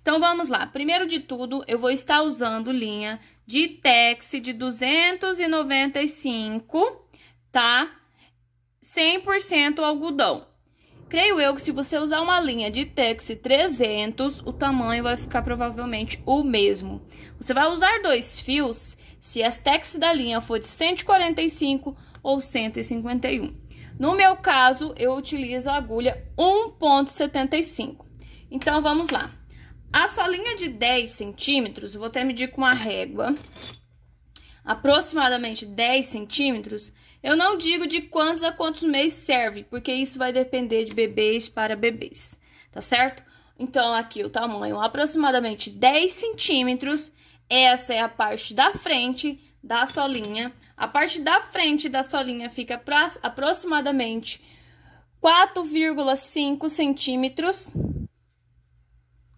Então, vamos lá. Primeiro de tudo, eu vou estar usando linha de Tex de 295, tá? 100% algodão. Creio eu que se você usar uma linha de Tex 300, o tamanho vai ficar provavelmente o mesmo. Você vai usar dois fios se as Tex da linha for de 145 ou 151. No meu caso, eu utilizo a agulha 1.75. Então, vamos lá. A solinha de 10 centímetros, vou até medir com a régua, aproximadamente 10 centímetros, eu não digo de quantos a quantos meses serve, porque isso vai depender de bebês para bebês, tá certo? Então, aqui o tamanho, aproximadamente 10 centímetros, essa é a parte da frente da solinha. A parte da frente da solinha fica pra, aproximadamente 4,5 centímetros,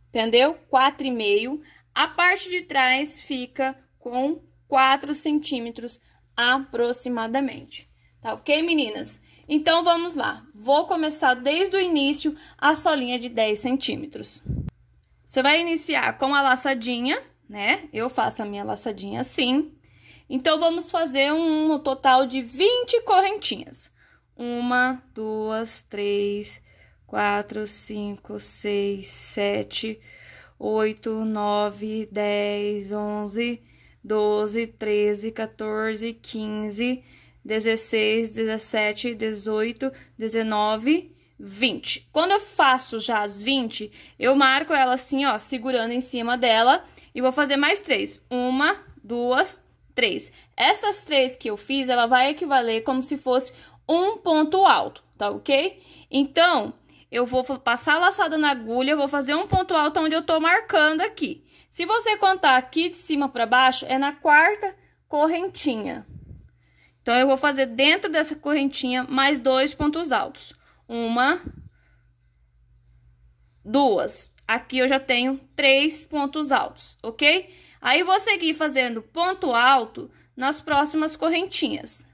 entendeu? 4,5. A parte de trás fica com 4 centímetros aproximadamente. Tá ok, meninas? Então, vamos lá. Vou começar desde o início a solinha de 10 centímetros. Você vai iniciar com a laçadinha, né? Eu faço a minha laçadinha assim. Então, vamos fazer um, um total de 20 correntinhas. Uma, duas, três, quatro, cinco, seis, sete, oito, nove, dez, onze, doze, treze, 14, quinze, dezesseis, dezessete, dezoito, dezenove, vinte. Quando eu faço já as vinte, eu marco ela assim, ó, segurando em cima dela e vou fazer mais três. Uma, duas, três. Essas três que eu fiz, ela vai equivaler como se fosse um ponto alto, tá ok? Então, eu vou passar a laçada na agulha, vou fazer um ponto alto onde eu tô marcando aqui. Se você contar aqui de cima para baixo, é na quarta correntinha. Então, eu vou fazer dentro dessa correntinha mais dois pontos altos. Uma, duas. Aqui eu já tenho três pontos altos, ok? Aí, vou seguir fazendo ponto alto nas próximas correntinhas.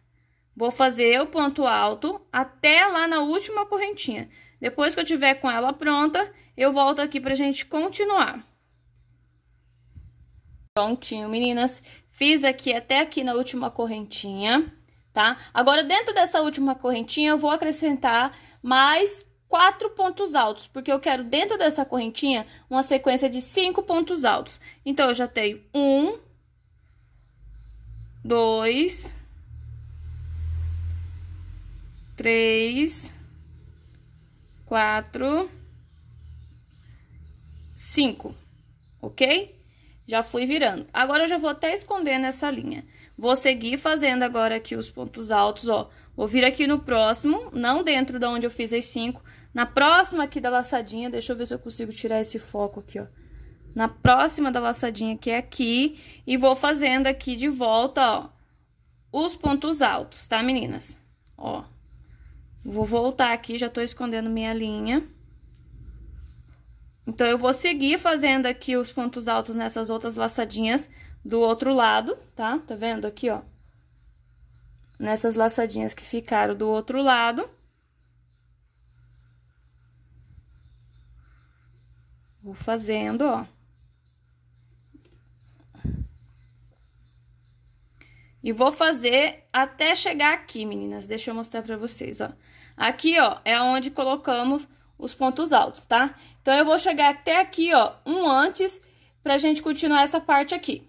Vou fazer o ponto alto até lá na última correntinha. Depois que eu tiver com ela pronta, eu volto aqui pra gente continuar. Prontinho, meninas. Fiz aqui até aqui na última correntinha, tá? Agora, dentro dessa última correntinha, eu vou acrescentar mais quatro pontos altos, porque eu quero dentro dessa correntinha uma sequência de cinco pontos altos. Então, eu já tenho um, dois, três, quatro, cinco, ok? Já fui virando. Agora, eu já vou até esconder nessa linha. Vou seguir fazendo agora aqui os pontos altos, ó. Vou vir aqui no próximo, não dentro da de onde eu fiz as cinco. Na próxima aqui da laçadinha, deixa eu ver se eu consigo tirar esse foco aqui, ó. Na próxima da laçadinha, que é aqui. E vou fazendo aqui de volta, ó, os pontos altos, tá, meninas? Ó. Vou voltar aqui, já tô escondendo minha linha. Então, eu vou seguir fazendo aqui os pontos altos nessas outras laçadinhas do outro lado, tá? Tá vendo aqui, ó? Nessas laçadinhas que ficaram do outro lado. Vou fazendo, ó. E vou fazer até chegar aqui, meninas. Deixa eu mostrar pra vocês, ó. Aqui, ó, é onde colocamos os pontos altos, tá? Então, eu vou chegar até aqui, ó, um antes, pra gente continuar essa parte aqui.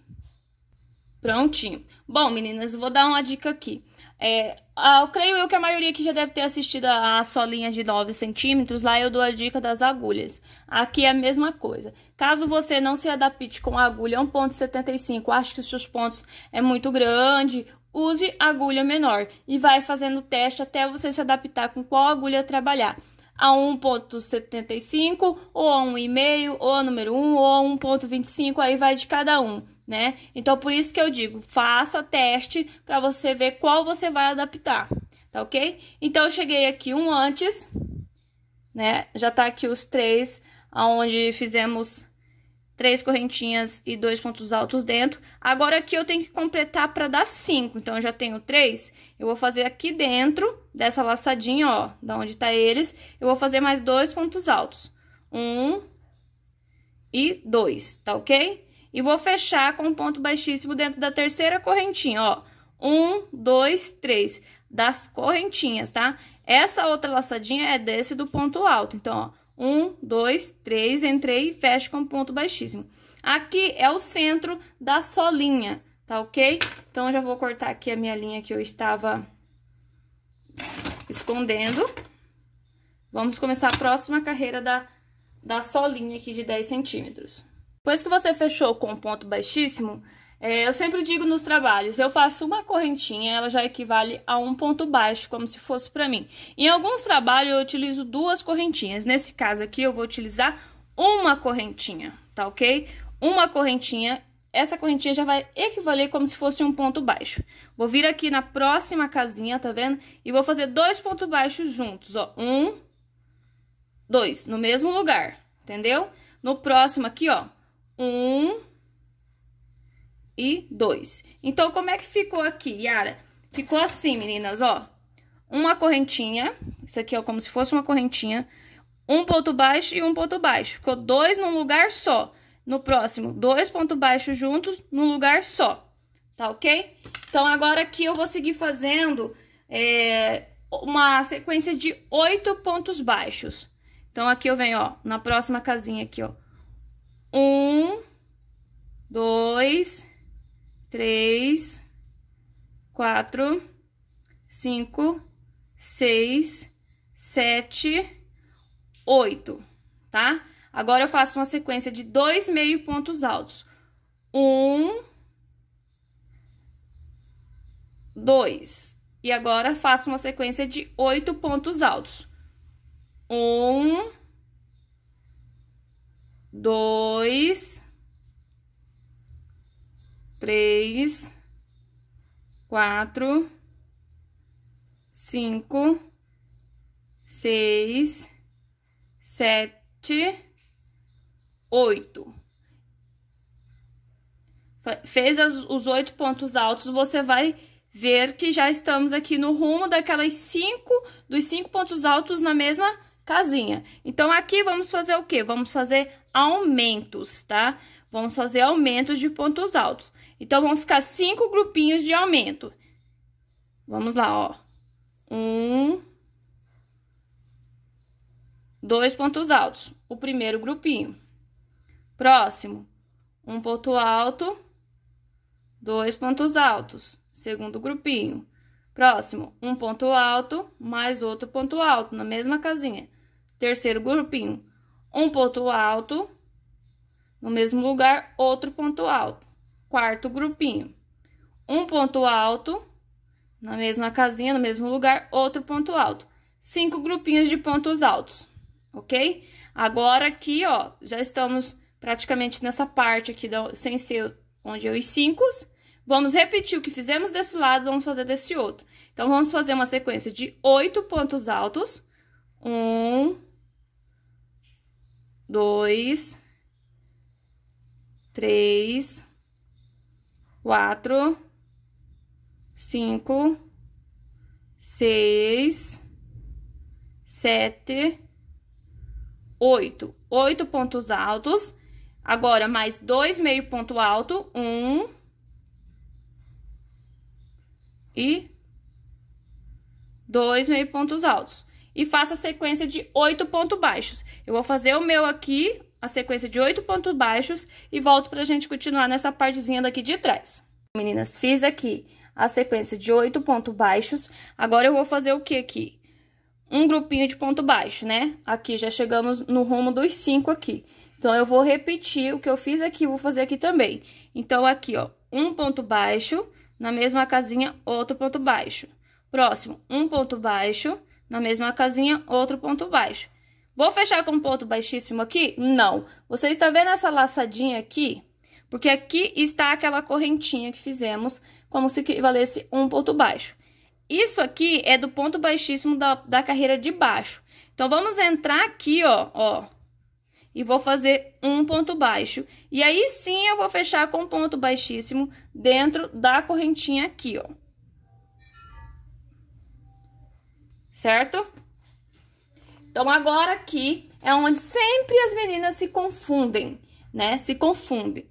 Prontinho. Bom, meninas, vou dar uma dica aqui. É, ah, eu creio eu que a maioria que já deve ter assistido a solinha de 9 centímetros, lá eu dou a dica das agulhas. Aqui é a mesma coisa. Caso você não se adapte com a agulha 1.75, acho que os seus pontos é muito grande, use agulha menor e vai fazendo teste até você se adaptar com qual agulha trabalhar. A 1.75, ou a 1,5, ou a número 1, ou a 1.25, aí vai de cada um né? Então, por isso que eu digo, faça teste para você ver qual você vai adaptar, tá ok? Então, eu cheguei aqui um antes, né? Já tá aqui os três, aonde fizemos três correntinhas e dois pontos altos dentro. Agora, aqui eu tenho que completar para dar cinco, então, eu já tenho três. Eu vou fazer aqui dentro dessa laçadinha, ó, da onde tá eles, eu vou fazer mais dois pontos altos. Um e dois, tá ok? E vou fechar com um ponto baixíssimo dentro da terceira correntinha, ó. Um, dois, três, das correntinhas, tá? Essa outra laçadinha é desse do ponto alto. Então, ó, um, dois, três, entrei e fecho com ponto baixíssimo. Aqui é o centro da solinha, tá ok? Então, já vou cortar aqui a minha linha que eu estava escondendo. Vamos começar a próxima carreira da, da solinha aqui de 10 centímetros. Depois que você fechou com um ponto baixíssimo, é, eu sempre digo nos trabalhos, eu faço uma correntinha, ela já equivale a um ponto baixo, como se fosse para mim. Em alguns trabalhos eu utilizo duas correntinhas. Nesse caso aqui eu vou utilizar uma correntinha, tá ok? Uma correntinha essa correntinha já vai equivaler como se fosse um ponto baixo. Vou vir aqui na próxima casinha, tá vendo? E vou fazer dois pontos baixos juntos, ó. Um, dois, no mesmo lugar, entendeu? No próximo aqui, ó, um e dois. Então, como é que ficou aqui, Yara? Ficou assim, meninas, ó. Uma correntinha, isso aqui é como se fosse uma correntinha, um ponto baixo e um ponto baixo. Ficou dois num lugar só. No próximo, dois pontos baixos juntos num lugar só, tá ok? Então, agora aqui eu vou seguir fazendo é, uma sequência de oito pontos baixos. Então, aqui eu venho, ó, na próxima casinha aqui, ó, um, dois, três, quatro, cinco, seis, sete, oito, tá? Agora, eu faço uma sequência de dois meio pontos altos. Um, dois. E agora, faço uma sequência de oito pontos altos. Um, dois, três, quatro, cinco, seis, sete, oito. Fez as, os oito pontos altos, você vai ver que já estamos aqui no rumo daquelas cinco, dos cinco pontos altos na mesma casinha. Então, aqui vamos fazer o quê? Vamos fazer aumentos, tá? Vamos fazer aumentos de pontos altos. Então, vão ficar cinco grupinhos de aumento. Vamos lá, ó. Um, dois pontos altos, o primeiro grupinho. Próximo, um ponto alto, dois pontos altos, segundo grupinho. Próximo, um ponto alto, mais outro ponto alto, na mesma casinha. Terceiro grupinho, um ponto alto no mesmo lugar, outro ponto alto. Quarto grupinho. Um ponto alto na mesma casinha, no mesmo lugar, outro ponto alto. Cinco grupinhos de pontos altos, ok? Agora aqui, ó, já estamos praticamente nessa parte aqui, sem ser onde é os cinco. Vamos repetir o que fizemos desse lado, vamos fazer desse outro. Então, vamos fazer uma sequência de oito pontos altos. Um, dois, três, quatro, cinco, seis, sete, oito. Oito pontos altos. Agora, mais dois meio ponto alto. Um. E dois meio pontos altos e faço a sequência de oito pontos baixos. Eu vou fazer o meu aqui, a sequência de oito pontos baixos e volto pra gente continuar nessa partezinha daqui de trás. Meninas, fiz aqui a sequência de oito pontos baixos. Agora, eu vou fazer o que aqui? Um grupinho de ponto baixo, né? Aqui, já chegamos no rumo dos cinco aqui. Então, eu vou repetir o que eu fiz aqui, vou fazer aqui também. Então, aqui, ó, um ponto baixo, na mesma casinha, outro ponto baixo. Próximo, um ponto baixo, na mesma casinha, outro ponto baixo. Vou fechar com um ponto baixíssimo aqui? Não. Você está vendo essa laçadinha aqui? Porque aqui está aquela correntinha que fizemos, como se equivalesse um ponto baixo. Isso aqui é do ponto baixíssimo da, da carreira de baixo. Então, vamos entrar aqui, ó, ó, e vou fazer um ponto baixo. E aí, sim, eu vou fechar com ponto baixíssimo dentro da correntinha aqui, ó. certo? Então, agora aqui é onde sempre as meninas se confundem, né? Se confundem.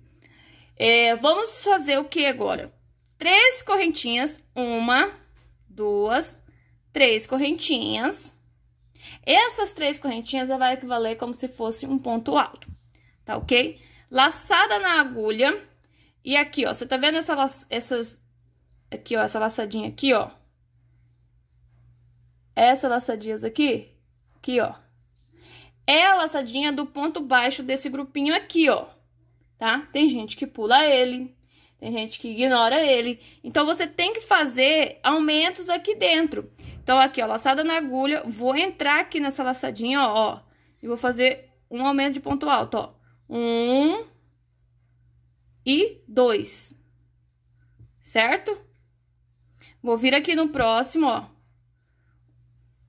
É, vamos fazer o que agora? Três correntinhas, uma, duas, três correntinhas. Essas três correntinhas vai equivaler como se fosse um ponto alto, tá ok? Laçada na agulha. E aqui, ó, você tá vendo essa, essas... Aqui, ó, essa laçadinha aqui, ó. Essa laçadinhas aqui, aqui, ó. É a laçadinha do ponto baixo desse grupinho aqui, ó. Tá? Tem gente que pula ele, tem gente que ignora ele. Então, você tem que fazer aumentos aqui dentro. Então, aqui, ó, laçada na agulha, vou entrar aqui nessa laçadinha, ó, ó e vou fazer um aumento de ponto alto, ó. Um e dois, certo? Vou vir aqui no próximo, ó,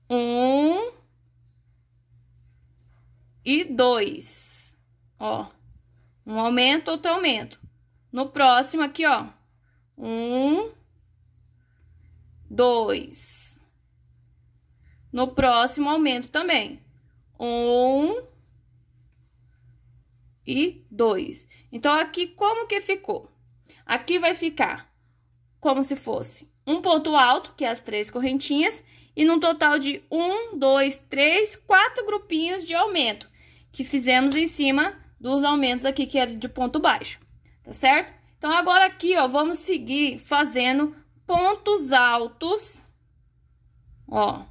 um e dois. Ó, um aumento, outro aumento. No próximo aqui, ó, um, dois. No próximo aumento também, um e dois. Então, aqui como que ficou? Aqui vai ficar como se fosse um ponto alto, que é as três correntinhas, e num total de um, dois, três, quatro grupinhos de aumento que fizemos em cima dos aumentos aqui que era de ponto baixo, tá certo? Então, agora aqui, ó, vamos seguir fazendo pontos altos, ó,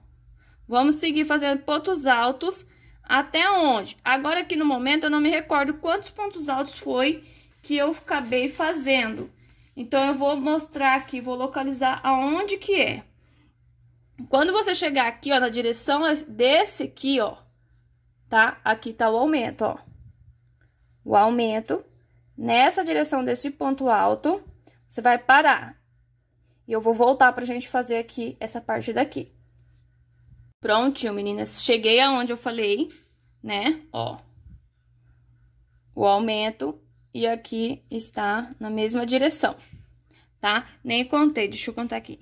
vamos seguir fazendo pontos altos até onde? Agora aqui no momento eu não me recordo quantos pontos altos foi que eu acabei fazendo. Então, eu vou mostrar aqui, vou localizar aonde que é. Quando você chegar aqui, ó, na direção desse aqui, ó, tá? Aqui tá o aumento, ó. O aumento. Nessa direção desse ponto alto, você vai parar. E eu vou voltar pra gente fazer aqui essa parte daqui. Prontinho, meninas. Cheguei aonde eu falei, né? Ó. O aumento. E aqui está na mesma direção, tá? Nem contei, deixa eu contar aqui.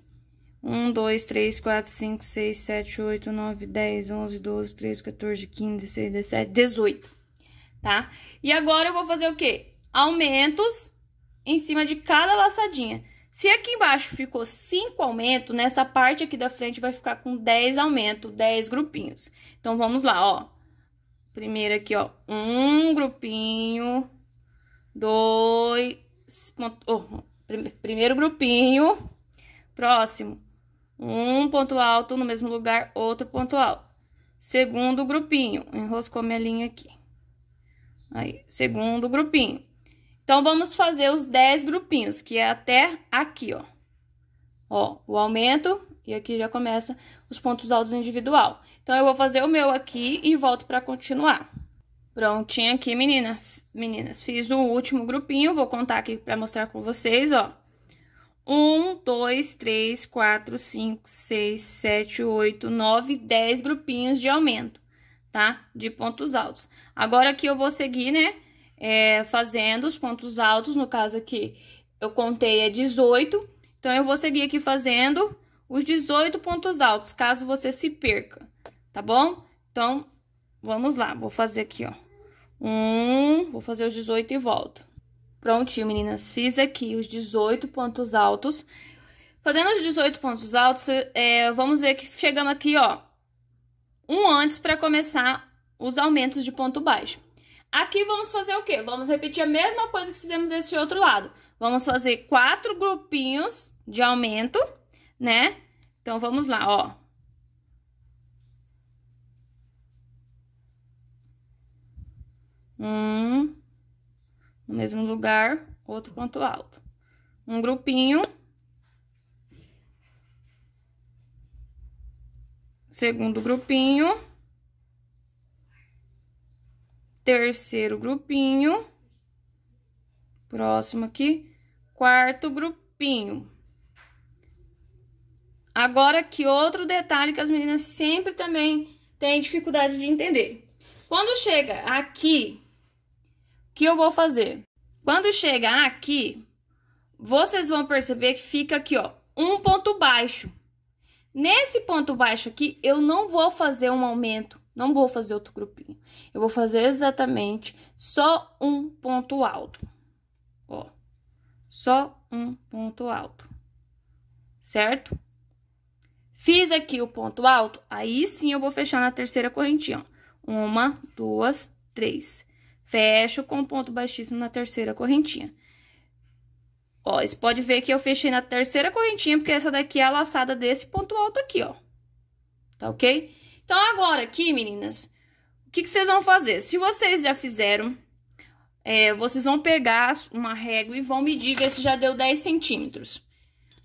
1, 2, 3, 4, 5, 6, 7, 8, 9, 10, 11, 12, 13, 14, 15, 16, 17, 18, tá? E agora eu vou fazer o quê? Aumentos em cima de cada laçadinha. Se aqui embaixo ficou 5 aumentos, nessa parte aqui da frente vai ficar com 10 aumentos, 10 grupinhos. Então, vamos lá, ó. Primeiro aqui, ó, um grupinho, dois, oh, primeiro grupinho, próximo, um ponto alto no mesmo lugar, outro ponto alto. Segundo grupinho, enroscou minha linha aqui. Aí, segundo grupinho. Então, vamos fazer os 10 grupinhos, que é até aqui, ó. Ó, o aumento, e aqui já começa os pontos altos individual. Então, eu vou fazer o meu aqui e volto pra continuar. Prontinho aqui, menina. Meninas, fiz o último grupinho, vou contar aqui pra mostrar com vocês, ó um, dois, três, quatro, cinco, seis, sete, oito, nove, dez grupinhos de aumento, tá? De pontos altos. Agora aqui eu vou seguir, né? É, fazendo os pontos altos, no caso aqui eu contei é 18, então eu vou seguir aqui fazendo os 18 pontos altos, caso você se perca, tá bom? Então, vamos lá, vou fazer aqui, ó. Um, vou fazer os 18 e volto. Prontinho, meninas. Fiz aqui os 18 pontos altos. Fazendo os 18 pontos altos, é, vamos ver que chegamos aqui, ó, um antes para começar os aumentos de ponto baixo. Aqui vamos fazer o quê? Vamos repetir a mesma coisa que fizemos desse outro lado. Vamos fazer quatro grupinhos de aumento, né? Então, vamos lá, ó. Um, no mesmo lugar, outro ponto alto. Um grupinho. Segundo grupinho. Terceiro grupinho. Próximo aqui. Quarto grupinho. Agora, que outro detalhe que as meninas sempre também têm dificuldade de entender. Quando chega aqui que eu vou fazer? Quando chegar aqui, vocês vão perceber que fica aqui, ó, um ponto baixo. Nesse ponto baixo aqui, eu não vou fazer um aumento, não vou fazer outro grupinho. Eu vou fazer exatamente só um ponto alto. Ó, só um ponto alto, certo? Fiz aqui o ponto alto, aí sim eu vou fechar na terceira correntinha, ó. Uma, duas, três fecho com ponto baixíssimo na terceira correntinha. Ó, você pode ver que eu fechei na terceira correntinha, porque essa daqui é a laçada desse ponto alto aqui, ó. Tá ok? Então, agora aqui, meninas, o que, que vocês vão fazer? Se vocês já fizeram, é, vocês vão pegar uma régua e vão medir, ver se já deu 10 centímetros.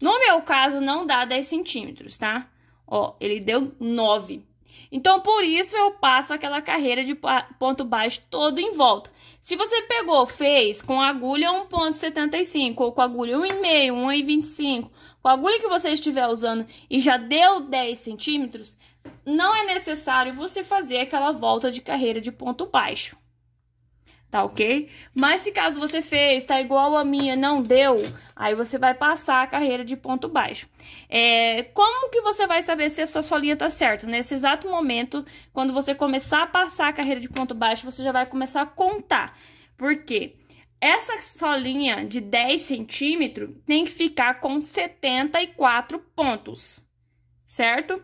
No meu caso, não dá 10 centímetros, tá? Ó, ele deu 9. Então, por isso eu passo aquela carreira de ponto baixo todo em volta. Se você pegou, fez com agulha 1.75 ou com agulha 1,5, 1,25, com a agulha que você estiver usando e já deu 10 centímetros, não é necessário você fazer aquela volta de carreira de ponto baixo tá ok? Mas se caso você fez, tá igual a minha, não deu, aí você vai passar a carreira de ponto baixo. É, como que você vai saber se a sua solinha tá certa? Nesse exato momento, quando você começar a passar a carreira de ponto baixo, você já vai começar a contar. Por quê? Essa solinha de 10 centímetros tem que ficar com 74 pontos, certo?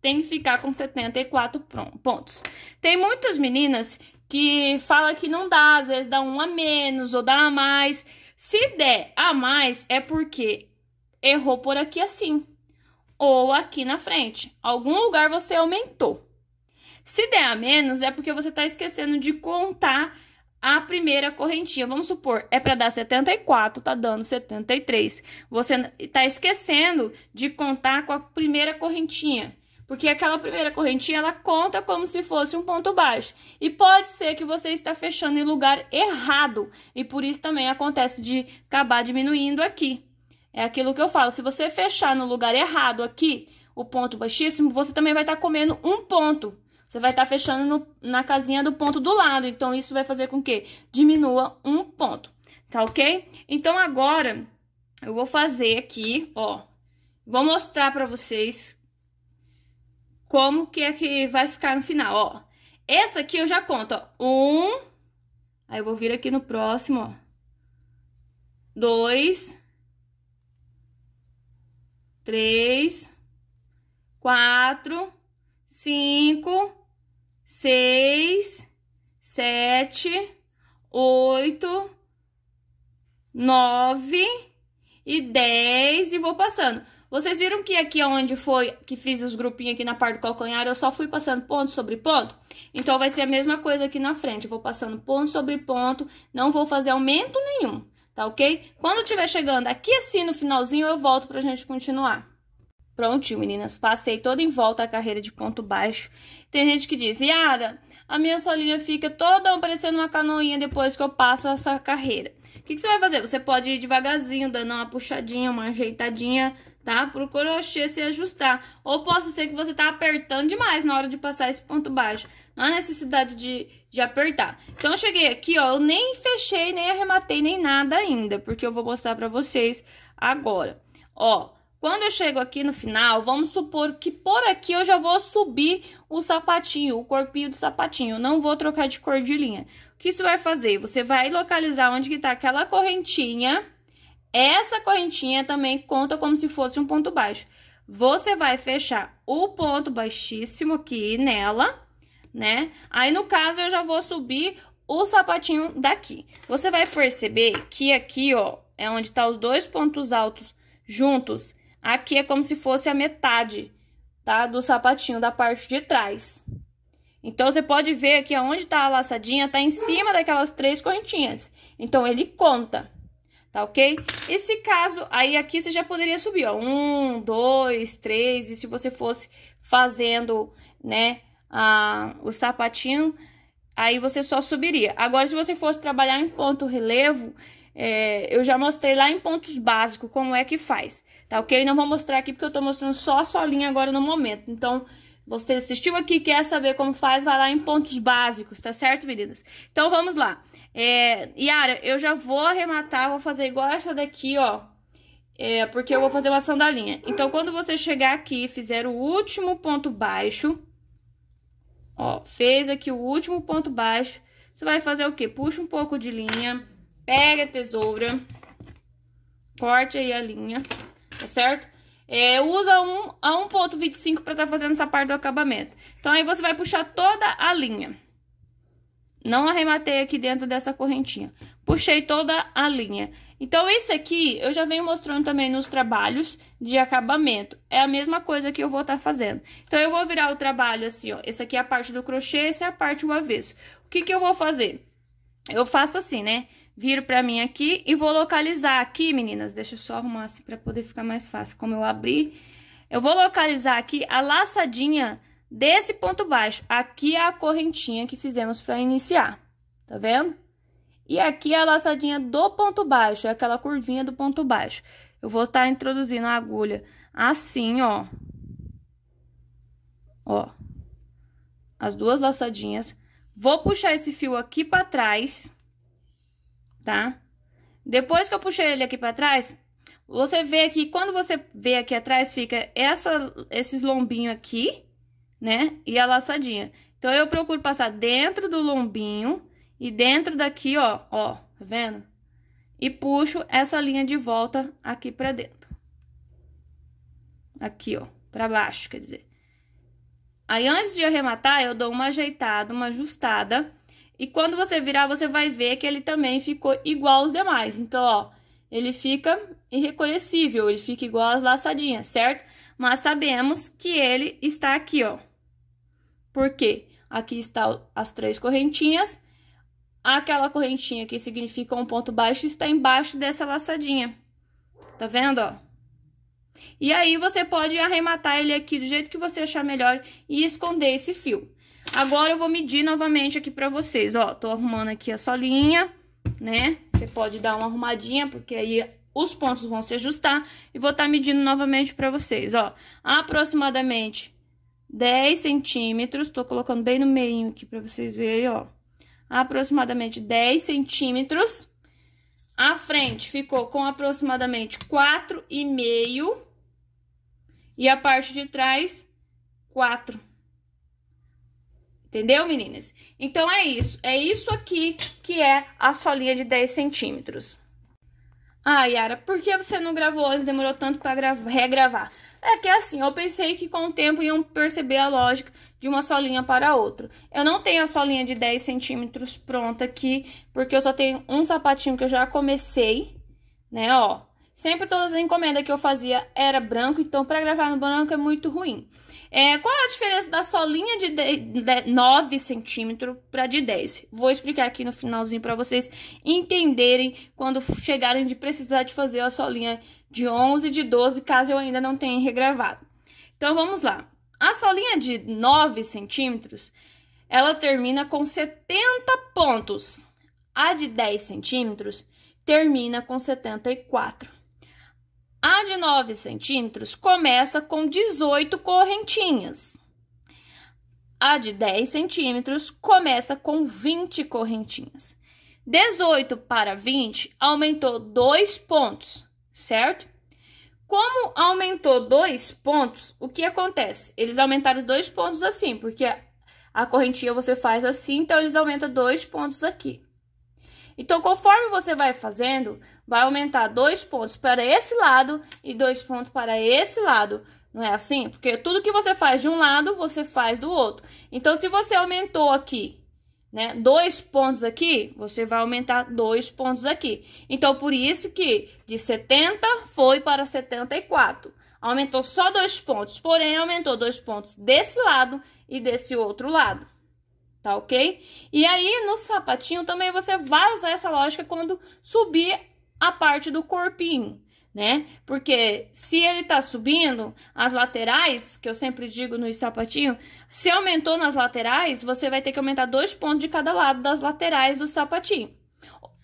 Tem que ficar com 74 pontos. Tem muitas meninas que fala que não dá, às vezes dá um a menos ou dá a mais. Se der a mais, é porque errou por aqui assim, ou aqui na frente. Algum lugar você aumentou. Se der a menos, é porque você está esquecendo de contar a primeira correntinha. Vamos supor, é para dar 74, tá dando 73. Você está esquecendo de contar com a primeira correntinha. Porque aquela primeira correntinha ela conta como se fosse um ponto baixo. E pode ser que você está fechando em lugar errado. E por isso também acontece de acabar diminuindo aqui. É aquilo que eu falo, se você fechar no lugar errado aqui, o ponto baixíssimo, você também vai estar tá comendo um ponto. Você vai estar tá fechando no, na casinha do ponto do lado. Então, isso vai fazer com que diminua um ponto. Tá ok? Então, agora, eu vou fazer aqui, ó. Vou mostrar pra vocês como que é que vai ficar no final, ó. Essa aqui eu já conto, ó. Um, aí eu vou vir aqui no próximo, ó. Dois, três, quatro, cinco, seis, sete, oito, nove e dez e vou passando. Vocês viram que aqui onde foi que fiz os grupinhos aqui na parte do calcanhar, eu só fui passando ponto sobre ponto? Então, vai ser a mesma coisa aqui na frente. Eu vou passando ponto sobre ponto, não vou fazer aumento nenhum, tá ok? Quando estiver chegando aqui assim no finalzinho, eu volto pra gente continuar. Prontinho, meninas. Passei toda em volta a carreira de ponto baixo. Tem gente que diz, Yara, a minha solinha fica toda parecendo uma canoinha depois que eu passo essa carreira. O que, que você vai fazer? Você pode ir devagarzinho, dando uma puxadinha, uma ajeitadinha tá? Pro crochê se ajustar. Ou posso ser que você tá apertando demais na hora de passar esse ponto baixo. Não há necessidade de, de apertar. Então, eu cheguei aqui, ó, eu nem fechei, nem arrematei, nem nada ainda, porque eu vou mostrar pra vocês agora. Ó, quando eu chego aqui no final, vamos supor que por aqui eu já vou subir o sapatinho, o corpinho do sapatinho. Não vou trocar de cor de linha. O que isso vai fazer? Você vai localizar onde que tá aquela correntinha essa correntinha também conta como se fosse um ponto baixo. Você vai fechar o ponto baixíssimo aqui nela, né? Aí, no caso, eu já vou subir o sapatinho daqui. Você vai perceber que aqui, ó, é onde tá os dois pontos altos juntos. Aqui é como se fosse a metade, tá? Do sapatinho da parte de trás. Então, você pode ver que onde tá a laçadinha, tá em cima daquelas três correntinhas. Então, ele conta tá ok? Esse caso, aí aqui você já poderia subir, ó, um, dois, três, e se você fosse fazendo, né, a, o sapatinho, aí você só subiria. Agora, se você fosse trabalhar em ponto relevo, é, eu já mostrei lá em pontos básicos como é que faz, tá ok? Não vou mostrar aqui porque eu tô mostrando só a solinha agora no momento, então... Você assistiu aqui, quer saber como faz, vai lá em pontos básicos, tá certo, meninas? Então vamos lá. É, Yara, eu já vou arrematar, vou fazer igual essa daqui, ó. É, porque eu vou fazer uma sandalinha. Então, quando você chegar aqui e fizer o último ponto baixo, ó, fez aqui o último ponto baixo, você vai fazer o quê? Puxa um pouco de linha, pega a tesoura, corte aí a linha, tá certo? É, usa um a 1.25 para estar tá fazendo essa parte do acabamento. Então, aí você vai puxar toda a linha. Não arrematei aqui dentro dessa correntinha. Puxei toda a linha. Então, isso aqui eu já venho mostrando também nos trabalhos de acabamento. É a mesma coisa que eu vou estar tá fazendo. Então, eu vou virar o trabalho assim, ó. Essa aqui é a parte do crochê, essa é a parte do avesso. O que que eu vou fazer? Eu faço assim, né? viro pra mim aqui e vou localizar aqui, meninas. Deixa eu só arrumar assim pra poder ficar mais fácil. Como eu abri, eu vou localizar aqui a laçadinha desse ponto baixo. Aqui é a correntinha que fizemos pra iniciar, tá vendo? E aqui é a laçadinha do ponto baixo, é aquela curvinha do ponto baixo. Eu vou estar tá introduzindo a agulha assim, ó. Ó. As duas laçadinhas. Vou puxar esse fio aqui pra trás tá? Depois que eu puxei ele aqui para trás, você vê que quando você vê aqui atrás, fica essa, esses lombinhos aqui, né? E a laçadinha. Então, eu procuro passar dentro do lombinho e dentro daqui, ó, ó, tá vendo? E puxo essa linha de volta aqui pra dentro. Aqui, ó, pra baixo, quer dizer. Aí, antes de arrematar, eu dou uma ajeitada, uma ajustada, e quando você virar, você vai ver que ele também ficou igual aos demais. Então, ó, ele fica irreconhecível, ele fica igual às laçadinhas, certo? Mas sabemos que ele está aqui, ó. Por quê? Aqui está as três correntinhas. Aquela correntinha que significa um ponto baixo está embaixo dessa laçadinha. Tá vendo, ó? E aí, você pode arrematar ele aqui do jeito que você achar melhor e esconder esse fio. Agora eu vou medir novamente aqui pra vocês, ó. Tô arrumando aqui a solinha, né? Você pode dar uma arrumadinha, porque aí os pontos vão se ajustar. E vou estar tá medindo novamente pra vocês, ó. Aproximadamente 10 centímetros. Tô colocando bem no meio aqui pra vocês verem, ó. Aproximadamente 10 centímetros. A frente ficou com aproximadamente 4,5. E a parte de trás, 4 Entendeu, meninas? Então é isso. É isso aqui que é a solinha de 10 centímetros. Ah, Yara, por que você não gravou antes? Demorou tanto para regravar. É que assim, eu pensei que com o tempo iam perceber a lógica de uma solinha para outra. Eu não tenho a solinha de 10 centímetros pronta aqui, porque eu só tenho um sapatinho que eu já comecei, né, ó. Sempre todas as encomendas que eu fazia era branco, então para gravar no branco é muito ruim. É, qual é a diferença da solinha de, de, de 9 centímetros para de 10? Vou explicar aqui no finalzinho para vocês entenderem quando chegarem de precisar de fazer a solinha de 11, de 12, caso eu ainda não tenha regravado. Então, vamos lá. A solinha de 9 centímetros, ela termina com 70 pontos. A de 10 centímetros termina com 74. A de 9 centímetros começa com 18 correntinhas. A de 10 centímetros começa com 20 correntinhas. 18 para 20 aumentou 2 pontos, certo? Como aumentou 2 pontos, o que acontece? Eles aumentaram 2 pontos assim, porque a correntinha você faz assim, então eles aumentam 2 pontos aqui. Então, conforme você vai fazendo, vai aumentar dois pontos para esse lado e dois pontos para esse lado. Não é assim? Porque tudo que você faz de um lado, você faz do outro. Então, se você aumentou aqui, né, dois pontos aqui, você vai aumentar dois pontos aqui. Então, por isso que de 70 foi para 74. Aumentou só dois pontos, porém, aumentou dois pontos desse lado e desse outro lado tá ok? E aí, no sapatinho também você vai usar essa lógica quando subir a parte do corpinho, né? Porque se ele tá subindo, as laterais, que eu sempre digo nos sapatinhos, se aumentou nas laterais, você vai ter que aumentar dois pontos de cada lado das laterais do sapatinho.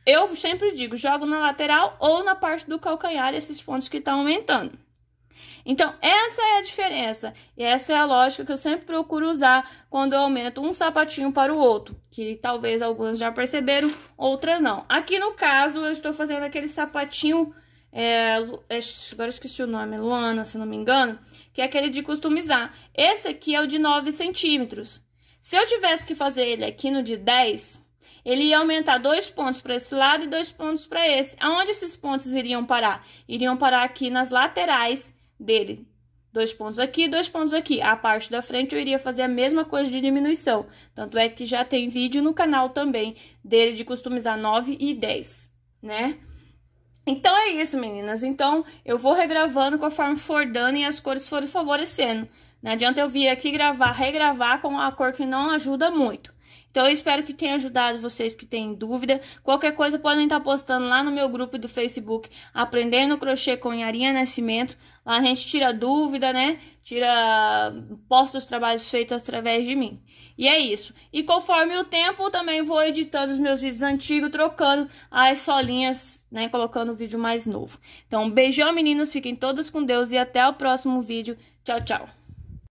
Eu sempre digo, jogo na lateral ou na parte do calcanhar esses pontos que tá aumentando. Então, essa é a diferença. E essa é a lógica que eu sempre procuro usar quando eu aumento um sapatinho para o outro, que talvez algumas já perceberam, outras não. Aqui no caso, eu estou fazendo aquele sapatinho, é, é agora esqueci o nome, Luana, se não me engano, que é aquele de customizar. Esse aqui é o de 9 centímetros. Se eu tivesse que fazer ele aqui no de 10, ele ia aumentar dois pontos para esse lado e dois pontos para esse. Aonde esses pontos iriam parar? Iriam parar aqui nas laterais dele. Dois pontos aqui, dois pontos aqui. A parte da frente eu iria fazer a mesma coisa de diminuição. Tanto é que já tem vídeo no canal também dele de customizar 9 e 10, né? Então é isso, meninas. Então eu vou regravando conforme for dando e as cores forem favorecendo. Não adianta eu vir aqui gravar, regravar com a cor que não ajuda muito. Então eu espero que tenha ajudado vocês que têm dúvida. Qualquer coisa podem estar postando lá no meu grupo do Facebook, Aprendendo Crochê com Yarinha Nascimento. Lá a gente tira dúvida, né? Tira posta os trabalhos feitos através de mim. E é isso. E conforme o tempo, também vou editando os meus vídeos antigos, trocando as solinhas, né, colocando o vídeo mais novo. Então, beijão meninas, fiquem todas com Deus e até o próximo vídeo. Tchau, tchau.